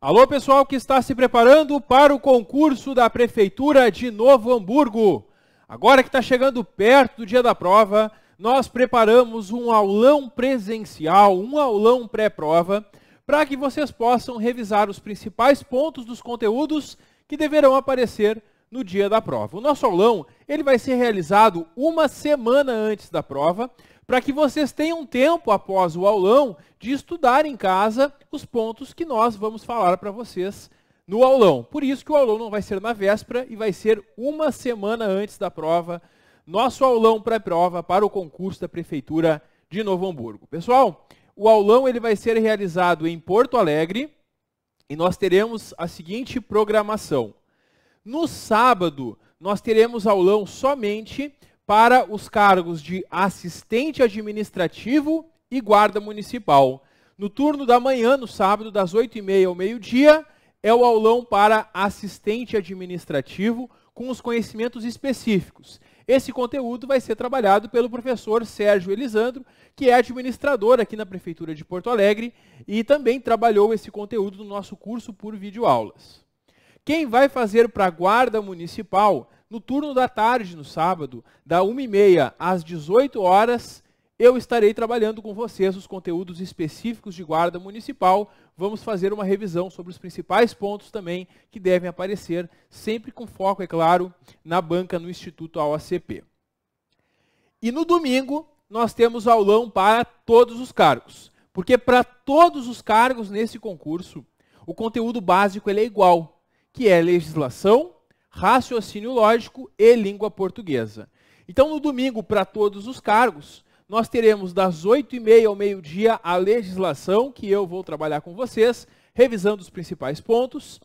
Alô, pessoal que está se preparando para o concurso da Prefeitura de Novo Hamburgo. Agora que está chegando perto do dia da prova, nós preparamos um aulão presencial, um aulão pré-prova, para que vocês possam revisar os principais pontos dos conteúdos que deverão aparecer no dia da prova. O nosso aulão ele vai ser realizado uma semana antes da prova, para que vocês tenham tempo após o aulão de estudar em casa os pontos que nós vamos falar para vocês no aulão. Por isso que o aulão não vai ser na véspera e vai ser uma semana antes da prova. Nosso aulão pré-prova para o concurso da Prefeitura de Novo Hamburgo. Pessoal, o aulão ele vai ser realizado em Porto Alegre e nós teremos a seguinte programação. No sábado, nós teremos aulão somente para os cargos de assistente administrativo e guarda municipal. No turno da manhã, no sábado, das 8h30 ao meio-dia, é o aulão para assistente administrativo com os conhecimentos específicos. Esse conteúdo vai ser trabalhado pelo professor Sérgio Elisandro, que é administrador aqui na Prefeitura de Porto Alegre e também trabalhou esse conteúdo no nosso curso por videoaulas. Quem vai fazer para a Guarda Municipal no turno da tarde, no sábado, da 1h30 às 18 horas, eu estarei trabalhando com vocês os conteúdos específicos de guarda municipal. Vamos fazer uma revisão sobre os principais pontos também que devem aparecer, sempre com foco, é claro, na banca no Instituto AOCP. E no domingo, nós temos aulão para todos os cargos. Porque para todos os cargos nesse concurso, o conteúdo básico é igual, que é legislação, raciocínio lógico e língua portuguesa. Então, no domingo, para todos os cargos, nós teremos das 8h30 ao meio-dia a legislação, que eu vou trabalhar com vocês, revisando os principais pontos.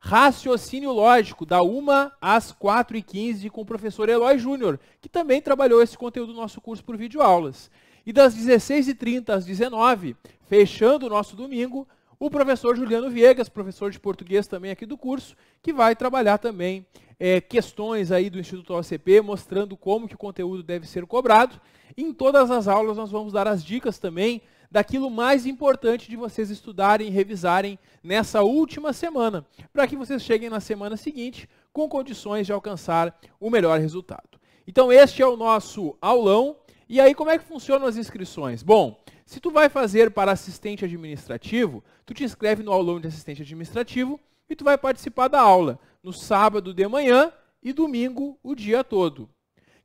Raciocínio lógico, da 1 às 4h15, com o professor Eloy Júnior, que também trabalhou esse conteúdo do nosso curso por videoaulas. E das 16h30 às 19 fechando o nosso domingo, o professor Juliano Viegas, professor de português também aqui do curso, que vai trabalhar também é, questões aí do Instituto OCP, mostrando como que o conteúdo deve ser cobrado. Em todas as aulas nós vamos dar as dicas também daquilo mais importante de vocês estudarem e revisarem nessa última semana, para que vocês cheguem na semana seguinte com condições de alcançar o melhor resultado. Então este é o nosso aulão. E aí como é que funcionam as inscrições? Bom, se tu vai fazer para assistente administrativo, tu te inscreve no aulão de assistente administrativo e tu vai participar da aula no sábado de manhã e domingo o dia todo.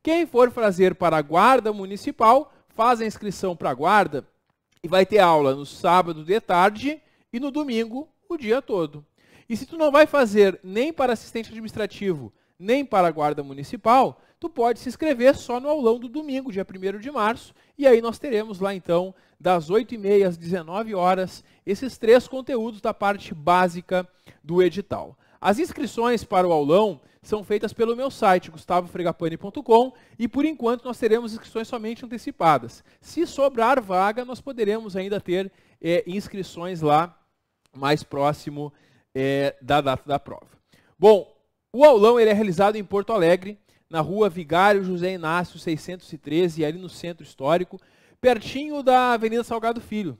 Quem for fazer para a guarda municipal, faz a inscrição para a guarda e vai ter aula no sábado de tarde e no domingo o dia todo. E se tu não vai fazer nem para assistente administrativo, nem para a guarda municipal, tu pode se inscrever só no aulão do domingo, dia 1 de março, e aí nós teremos lá então, das 8h30 às 19 horas esses três conteúdos da parte básica do edital. As inscrições para o aulão são feitas pelo meu site, gustavofregapane.com e por enquanto nós teremos inscrições somente antecipadas. Se sobrar vaga, nós poderemos ainda ter é, inscrições lá mais próximo é, da data da prova. Bom, o aulão ele é realizado em Porto Alegre, na rua Vigário José Inácio 613, ali no centro histórico, pertinho da Avenida Salgado Filho.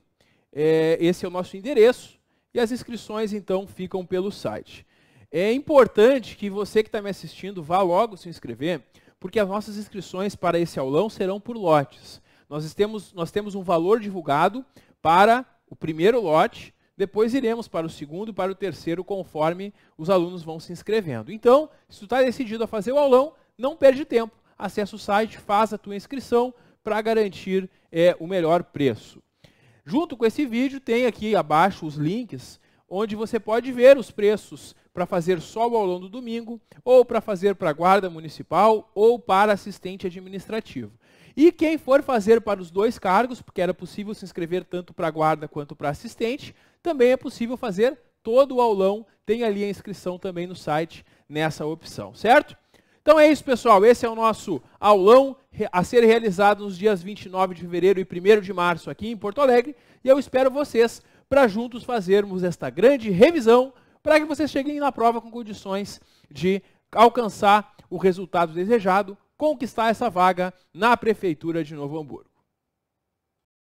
É, esse é o nosso endereço e as inscrições então ficam pelo site. É importante que você que está me assistindo vá logo se inscrever, porque as nossas inscrições para esse aulão serão por lotes. Nós temos, nós temos um valor divulgado para o primeiro lote, depois iremos para o segundo e para o terceiro, conforme os alunos vão se inscrevendo. Então, se você está decidido a fazer o aulão, não perde tempo. Acesse o site, faz a tua inscrição para garantir é, o melhor preço. Junto com esse vídeo tem aqui abaixo os links onde você pode ver os preços para fazer só o aulão do domingo, ou para fazer para a guarda municipal, ou para assistente administrativo. E quem for fazer para os dois cargos, porque era possível se inscrever tanto para guarda quanto para assistente, também é possível fazer todo o aulão, tem ali a inscrição também no site nessa opção, certo? Então é isso, pessoal. Esse é o nosso aulão a ser realizado nos dias 29 de fevereiro e 1 de março aqui em Porto Alegre. E eu espero vocês para juntos fazermos esta grande revisão para que vocês cheguem na prova com condições de alcançar o resultado desejado, conquistar essa vaga na Prefeitura de Novo Hamburgo.